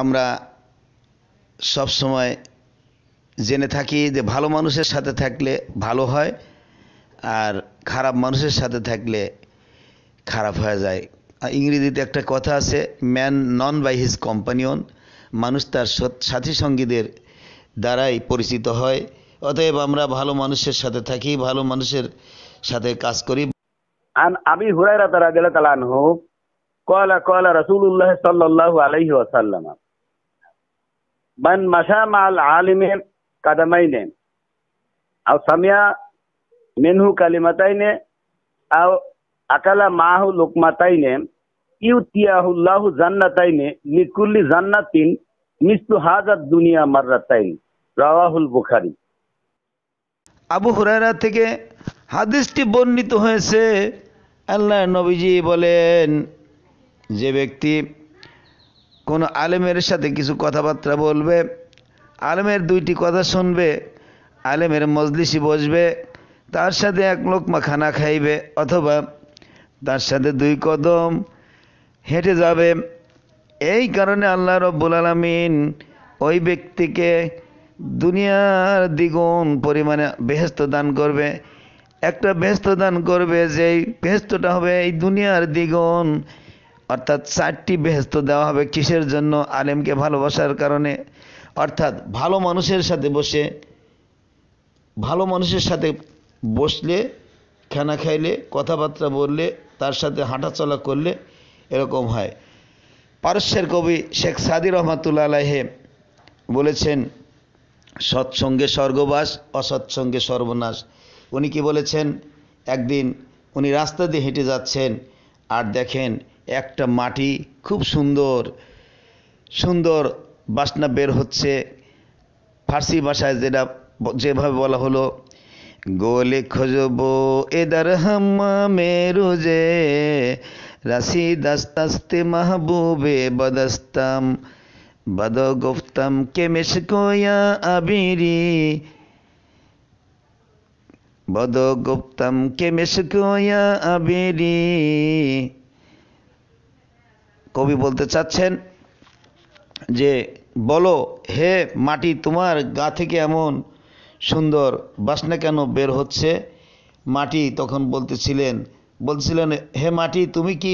আমরা সব সময় জেনে থাকি যে ভালো মানুষের সাথে থাকলে ভালো হয় আর খারাপ মানুষের সাথে থাকলে খারাপ হয়ে যায় ইংরেজিতে একটা কথা আছে man known by his companion মানুষ তার সাথী সঙ্গীদের দ্বারাই পরিচিত হয় অতএব আমরা ভালো মানুষের সাথে থাকি ভালো মানুষের সাথে কাজ করি আন আবি হুরাইরা তারা তাআলা তালান হোক কয়লা কয়লা রসুল্লাহ সাল্লাহ আলাইহি عليه من مشى مع العالم قدمين أو سمع منه كلمتين أو أكل معه لقمتين يؤتيه الله جنتين لكل كل جنة مثل هذا الدنيا مرتين رواه البخاري আবু হুরায়রা থেকে হাদিসটি বর্ণিত হয়েছে আল্লাহ নবীজি বলেন যে ব্যক্তি কোনো আলেমের সাথে কিছু কথাবার্তা বলবে আলেমের দুইটি কথা শুনবে আলেমের মজলিসি বসবে তার সাথে এক মা খানা খাইবে অথবা তার সাথে দুই কদম হেঁটে যাবে এই কারণে আল্লাহ রব্বুল আলমিন ওই ব্যক্তিকে দুনিয়ার দ্বিগুণ পরিমাণে বেহেস্ত দান করবে একটা বেহেস্ত দান করবে যেই বেহস্তটা হবে এই দুনিয়ার দ্বিগুণ অর্থাৎ চারটি বেহস্ত দেওয়া হবে কিসের জন্য আলেমকে ভালোবাসার কারণে অর্থাৎ ভালো মানুষের সাথে বসে ভালো মানুষের সাথে বসলে খানা খাইলে কথাবার্তা বললে তার সাথে হাঁটা চলা করলে এরকম হয় পারস্যের কবি শেখ সাদি রহমাতুল্লা আলাহে বলেছেন সৎসঙ্গে স্বর্গবাস অসৎসঙ্গে সর্বনাশ উনি কি বলেছেন একদিন উনি রাস্তা দিয়ে হেঁটে যাচ্ছেন আর দেখেন একটা মাটি খুব সুন্দর সুন্দর বাসনা বের হচ্ছে ফার্সি ভাষায় যেটা যেভাবে বলা হলো গোলে খোঁজব এদার হাম্মামে রোজে রাশি দাস্তাস্তে মাহবুবে বদস্তাম বদ গুফতাম কেমেশ কোয়া আবিরি বদ গুপ্তম কেমেশ কোয়া আবিরি কবি বলতে চাচ্ছেন যে বলো হে মাটি তোমার গা থেকে এমন সুন্দর বাসনা কেন বের হচ্ছে মাটি তখন বলতেছিলেন বলছিলেন হে মাটি তুমি কি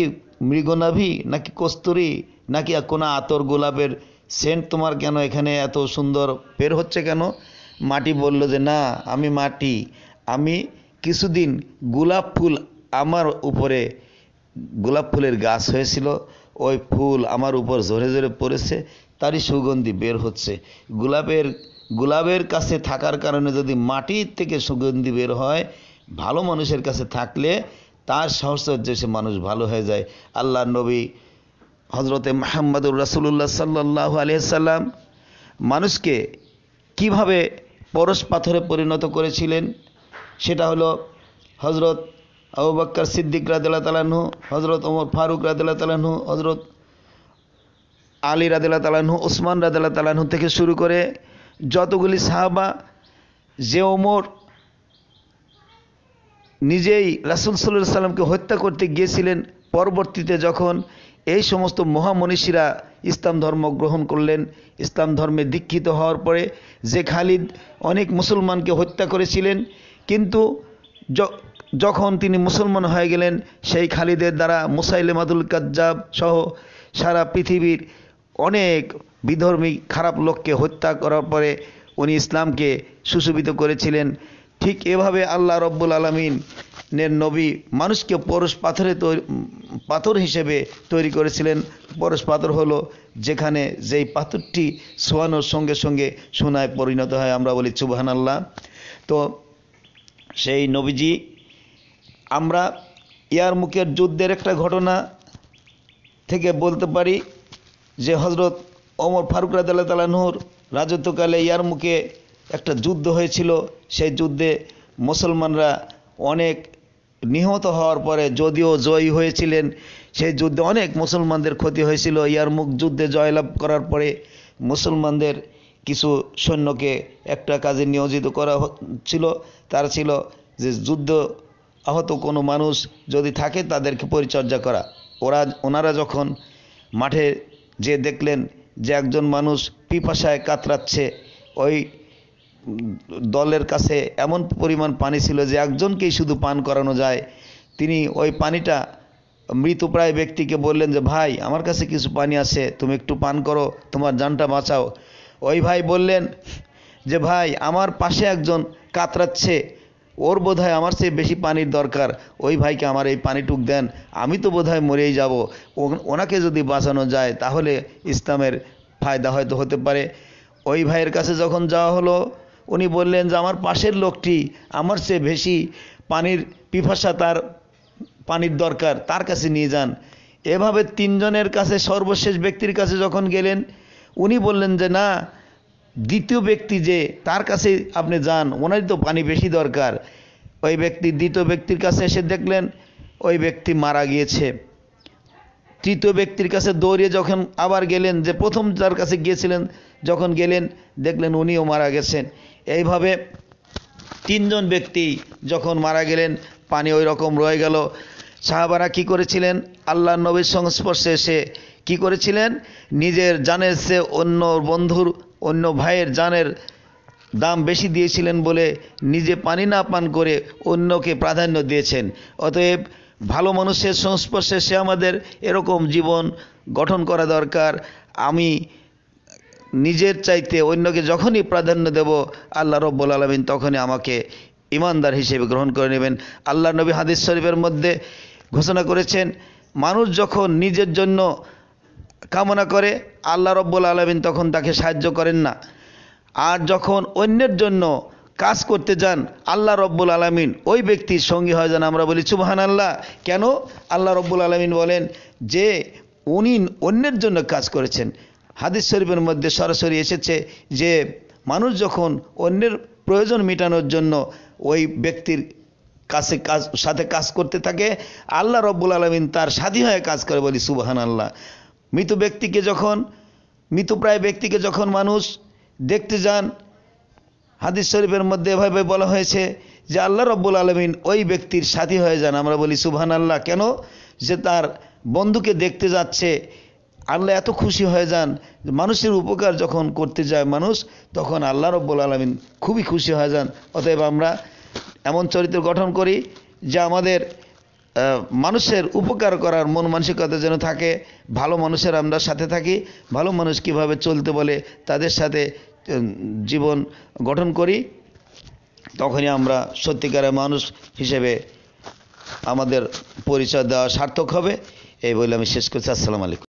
মৃগনাভি নাকি কস্তুরি নাকি কোনো আতর গোলাপের সেন্ট তোমার কেন এখানে এত সুন্দর বের হচ্ছে কেন মাটি বলল যে না আমি মাটি আমি কিছুদিন গোলাপ ফুল আমার উপরে গোলাপ ফুলের গাছ হয়েছিল ওই ফুল আমার উপর জোরে জোরে পড়েছে তারই সুগন্ধি বের হচ্ছে গোলাপের গোলাপের কাছে থাকার কারণে যদি মাটির থেকে সুগন্ধি বের হয় ভালো মানুষের কাছে থাকলে তার সহচর্যে সে মানুষ ভালো হয়ে যায় আল্লাহ নবী হজরতে মাহমদুর রাসুল্লাহ সাল্লাহ আলিয়াল্লাম মানুষকে কিভাবে পরশ পাথরে পরিণত করেছিলেন সেটা হলো হজরত আবু বাক্কর সিদ্দিক রাদিল্লা তালানহু হজরত ওমর ফারুক রাদিল্লা তালানহু হজরত আলী রাদিল্লা তালানহু ওসমান রাদিল্লা তালানহু থেকে শুরু করে যতগুলি সাহাবা যে ওমর নিজেই রাসুল সাল্লাহ সাল্লামকে হত্যা করতে গিয়েছিলেন পরবর্তীতে যখন এই সমস্ত মহামনীষীরা ইসলাম ধর্ম গ্রহণ করলেন ইসলাম ধর্মে দীক্ষিত হওয়ার পরে যে খালিদ অনেক মুসলমানকে হত্যা করেছিলেন কিন্তু যখন তিনি মুসলমান হয়ে গেলেন সেই খালিদের দ্বারা মুসাইলেমাদুল কাজ্জাব সহ সারা পৃথিবীর অনেক বিধর্মী খারাপ লোককে হত্যা করার পরে উনি ইসলামকে সুশোভিত করেছিলেন ঠিক এভাবে আল্লাহ রব্বুল আলমিনের নবী মানুষকে পরশ পাথরে পাথর হিসেবে তৈরি করেছিলেন পরশ পাথর হলো যেখানে যেই পাথরটি শোয়ানোর সঙ্গে সঙ্গে সোনায় পরিণত হয় আমরা বলি চুবহান আল্লাহ তো সেই নবীজি আমরা ইয়ার মুখের যুদ্ধের একটা ঘটনা থেকে বলতে পারি যে হজরত অমর ফারুক রাজাল্লাহ নহর রাজত্বকালে ইয়ার মুখে একটা যুদ্ধ হয়েছিল সেই যুদ্ধে মুসলমানরা অনেক নিহত হওয়ার পরে যদিও জয়ী হয়েছিলেন সেই যুদ্ধে অনেক মুসলমানদের ক্ষতি হয়েছিল ইয়ারমুখ যুদ্ধে জয়লাভ করার পরে মুসলমানদের কিছু সৈন্যকে একটা কাজে নিয়োজিত করা ছিল তার ছিল যে যুদ্ধ আহত কোনো মানুষ যদি থাকে তাদেরকে পরিচর্যা করা ওরা ওনারা যখন মাঠে যে দেখলেন যে একজন মানুষ পিপাসায় কাতরাচ্ছে ওই দলের কাছে এমন পরিমাণ পানি ছিল যে একজনকেই শুধু পান করানো যায় তিনি ওই পানিটা মৃতপ্রায় ব্যক্তিকে বললেন যে ভাই আমার কাছে কিছু পানি আছে তুমি একটু পান করো তোমার জানটা বাঁচাও ওই ভাই বললেন যে ভাই আমার পাশে একজন কাতরাচ্ছে ওর বোধ হয় আমার চেয়ে বেশি পানির দরকার ওই ভাইকে আমার এই পানিটুক দেন আমি তো বোধহয় মরেই যাব ওনাকে যদি বাঁচানো যায় তাহলে ইসলামের ফায়দা হয়তো হতে পারে ওই ভাইয়ের কাছে যখন যাওয়া হলো উনি বললেন যে আমার পাশের লোকটি আমার চেয়ে বেশি পানির পিপাসা তার পানির দরকার তার কাছে নিয়ে যান এভাবে তিনজনের কাছে সর্বশেষ ব্যক্তির কাছে যখন গেলেন উনি বললেন যে না দ্বিতীয় ব্যক্তি যে তার কাছে আপনি যান ওনারই তো পানি বেশি দরকার ওই ব্যক্তি দ্বিতীয় ব্যক্তির কাছে এসে দেখলেন ওই ব্যক্তি মারা গিয়েছে তৃতীয় ব্যক্তির কাছে দৌড়িয়ে যখন আবার গেলেন যে প্রথম যার কাছে গিয়েছিলেন যখন গেলেন দেখলেন উনিও মারা গেছেন এইভাবে তিনজন ব্যক্তি যখন মারা গেলেন পানি ওই রকম রয়ে গেল সাহাবারা কি করেছিলেন আল্লাহ নবীর সংস্পর্শে এসে কি করেছিলেন নিজের জানের সে অন্য বন্ধুর অন্য ভাইয়ের জানের দাম বেশি দিয়েছিলেন বলে নিজে পানি না পান করে অন্যকে প্রাধান্য দিয়েছেন অতএব ভালো মানুষের সংস্পর্শে সে আমাদের এরকম জীবন গঠন করা দরকার আমি নিজের চাইতে অন্যকে যখনই প্রাধান্য দেব আল্লাহ রব্বুল আলমিন তখনই আমাকে ইমানদার হিসেবে গ্রহণ করে নেবেন আল্লাহ নবী হাদিস শরীফের মধ্যে ঘোষণা করেছেন মানুষ যখন নিজের জন্য কামনা করে আল্লাহ রব্বুল আলমিন তখন তাকে সাহায্য করেন না আর যখন অন্যের জন্য কাজ করতে যান আল্লাহ রব্বুল আলমিন ওই ব্যক্তির সঙ্গী হয় যেন আমরা বলি চুবহান আল্লাহ কেন আল্লাহ রব্বুল আলমিন বলেন যে উনি অন্যের জন্য কাজ করেছেন হাদিস শরীফের মধ্যে সরাসরি এসেছে যে মানুষ যখন অন্যের প্রয়োজন মেটানোর জন্য ওই ব্যক্তির কাছে কাজ সাথে কাজ করতে থাকে আল্লাহ রব্বুল আলমিন তার স্বাধীন হয়ে কাজ করে বলি সুবাহান আল্লাহ মৃত ব্যক্তিকে যখন মৃতপ্রায় ব্যক্তিকে যখন মানুষ দেখতে যান হাদিস শরীফের মধ্যে এভাবে বলা হয়েছে যে আল্লাহ রব্বুল আলমিন ওই ব্যক্তির সাথী হয়ে যান আমরা বলি সুবহান আল্লাহ কেন যে তার বন্ধুকে দেখতে যাচ্ছে আল্লাহ এত খুশি হয়ে যান মানুষের উপকার যখন করতে যায় মানুষ তখন আল্লাহ রব্বুল আলমিন খুবই খুশি হয়ে যান অতএব আমরা এমন চরিত্র গঠন করি যে আমাদের মানুষের উপকার করার মন মানসিকতা যেন থাকে ভালো মানুষের আমরা সাথে থাকি ভালো মানুষ কিভাবে চলতে বলে তাদের সাথে জীবন গঠন করি তখনই আমরা সত্যিকারের মানুষ হিসেবে আমাদের পরিচয় দেওয়া সার্থক হবে এই বলে আমি শেষ করছি আসসালামু আলাইকুম